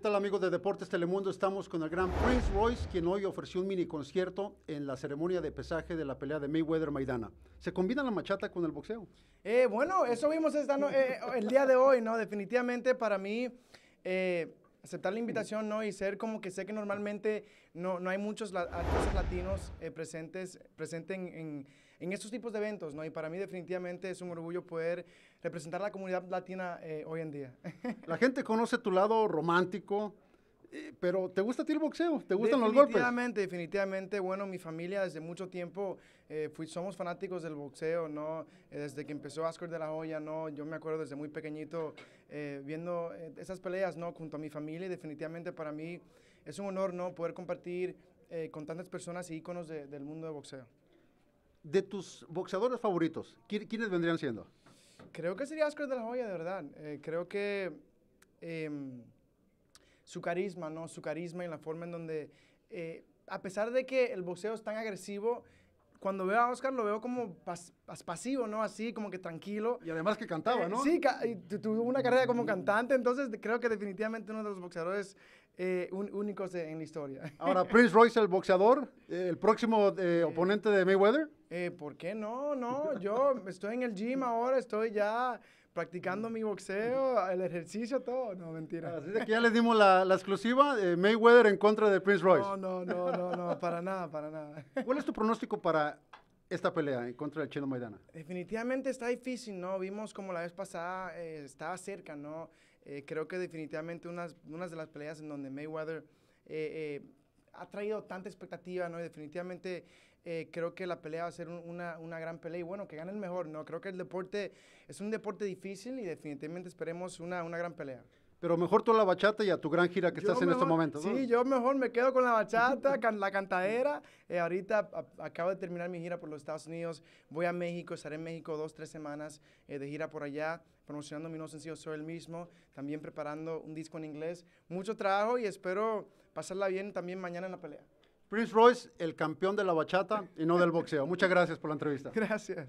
¿Qué tal amigos de Deportes Telemundo? Estamos con el gran Prince Royce, quien hoy ofreció un mini concierto en la ceremonia de pesaje de la pelea de Mayweather Maidana. ¿Se combina la machata con el boxeo? Eh, bueno, eso vimos eh, el día de hoy, ¿no? Definitivamente para mí eh, aceptar la invitación, ¿no? Y ser como que sé que normalmente no, hay muchos latinos eh, presentes, en, estos tipos de eventos, ¿no? Y para mí definitivamente es un orgullo poder representar a la comunidad latina eh, hoy en día. La gente conoce tu lado romántico, eh, pero ¿te gusta a ti el boxeo? ¿Te gustan los golpes? Definitivamente, definitivamente. Bueno, mi familia desde mucho tiempo eh, somos fanáticos del boxeo, ¿no? Eh, desde que empezó Oscar de la Hoya, ¿no? Yo me acuerdo desde muy pequeñito viendo esas peleas, ¿no? Junto a mi familia y definitivamente para mí es un honor, ¿no? Poder compartir con tantas personas y íconos del mundo de boxeo. De tus boxeadores favoritos, ¿quiénes vendrían siendo? Creo que sería Oscar de la Hoya, de verdad. creo que em, su carisma, ¿no? Su carisma y la forma en donde, eh, a pesar de que el boxeo es tan agresivo, cuando veo a Oscar lo veo como pasivo, ¿no? Así, como que tranquilo. Y además que cantaba, ¿no? Eh, sí, tuvo una carrera como cantante, entonces creo que definitivamente uno de los boxeadores eh, únicos en la historia. Ahora, Prince Royce, el boxeador, el próximo oponente de Mayweather. ¿Por qué no? No, yo estoy en el gym ahora, estoy ya practicando mi boxeo, el ejercicio, todo. No, mentira. Así que ya les dimos la, exclusiva, de eh, Mayweather en contra de Prince Royce. No, no, no, no, no, para nada, para nada. ¿Cuál es tu pronóstico para esta pelea en contra del Chino Maidana? Definitivamente está difícil, ¿no? Vimos como la vez pasada eh, estaba cerca, ¿no? Eh, creo que definitivamente unas, unas de las peleas en donde Mayweather ha traído tanta expectativa, ¿no? Y definitivamente eh, creo que la pelea va a ser una, gran pelea y bueno, que gane el mejor, ¿no? Creo que el deporte es un deporte difícil y definitivamente esperemos una gran pelea. Pero mejor tú a la bachata y a tu gran gira que estás en estos momentos, ¿no? Sí, yo mejor me quedo con la bachata, la cantadera. Eh, ahorita acabo de terminar mi gira por los Estados Unidos. Voy a México, estaré en México dos, tres semanas eh, de gira por allá, promocionando mi nuevo sencillo Soy el mismo, también preparando un disco en inglés. Mucho trabajo y espero pasarla bien también mañana en la pelea. Prince Royce, el campeón de la bachata y no del boxeo. Muchas gracias por la entrevista. Gracias.